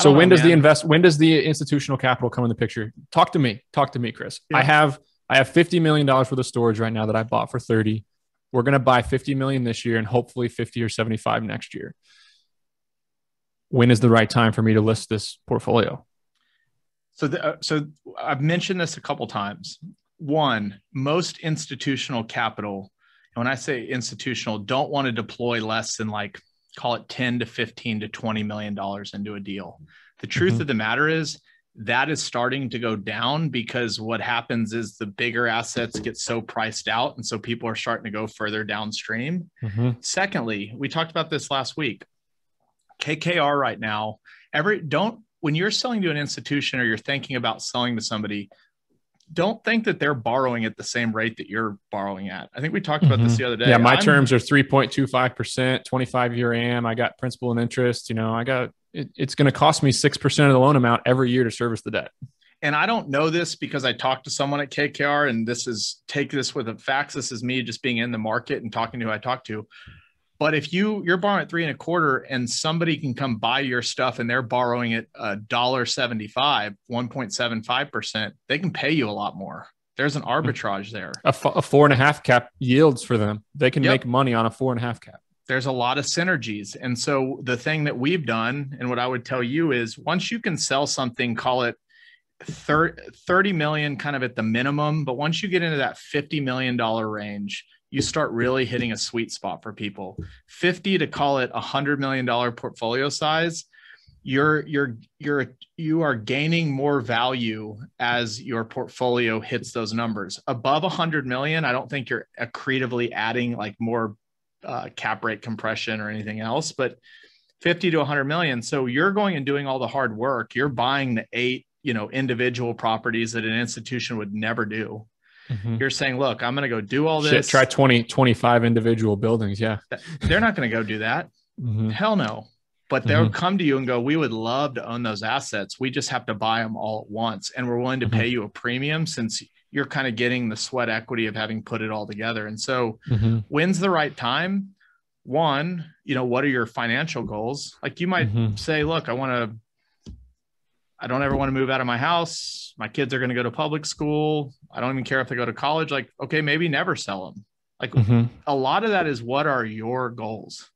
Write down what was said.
So when know, does man. the invest when does the institutional capital come in the picture? Talk to me. Talk to me, Chris. Yeah. I have I have $50 million worth of storage right now that I bought for 30. We're going to buy 50 million this year and hopefully 50 or 75 next year. When is the right time for me to list this portfolio? So, the, uh, so I've mentioned this a couple times. One, most institutional capital, when I say institutional, don't want to deploy less than like call it 10 to 15 to 20 million dollars into a deal. The truth mm-hmm. of the matter is that is starting to go down because what happens is the bigger assets get so priced out and so people are starting to go further downstream. Mm-hmm. Secondly, we talked about this last week. KKR right now, every don't when you're selling to an institution or you're thinking about selling to somebody, don't think that they're borrowing at the same rate that you're borrowing at. I think we talked about mm-hmm. this the other day. Yeah, my I'm, terms are 3.25%, 25 year AM. I got principal and interest. You know, I got it, it's going to cost me 6% of the loan amount every year to service the debt. And I don't know this because I talked to someone at KKR, and this is take this with a fax. This is me just being in the market and talking to who I talk to. But if you you're borrowing at three and a quarter, and somebody can come buy your stuff, and they're borrowing at a dollar seventy five, one point seven five percent, they can pay you a lot more. There's an hmm. arbitrage there. A, f- a four and a half cap yields for them. They can yep. make money on a four and a half cap there's a lot of synergies. And so the thing that we've done, and what I would tell you is once you can sell something, call it 30 million kind of at the minimum, but once you get into that $50 million range, you start really hitting a sweet spot for people. 50 to call it a hundred million dollar portfolio size, you're you're you're you are gaining more value as your portfolio hits those numbers. Above 100 million, I don't think you're accretively adding like more uh, cap rate compression or anything else, but 50 to 100 million. So you're going and doing all the hard work. You're buying the eight, you know, individual properties that an institution would never do. Mm-hmm. You're saying, look, I'm going to go do all this. Shit, try 20, 25 individual buildings. Yeah. They're not going to go do that. Mm-hmm. Hell no. But they'll mm-hmm. come to you and go, we would love to own those assets. We just have to buy them all at once. And we're willing to mm-hmm. pay you a premium since you're kind of getting the sweat equity of having put it all together. And so, mm-hmm. when's the right time? One, you know, what are your financial goals? Like you might mm-hmm. say, look, I want to I don't ever want to move out of my house. My kids are going to go to public school. I don't even care if they go to college. Like, okay, maybe never sell them. Like mm-hmm. a lot of that is what are your goals?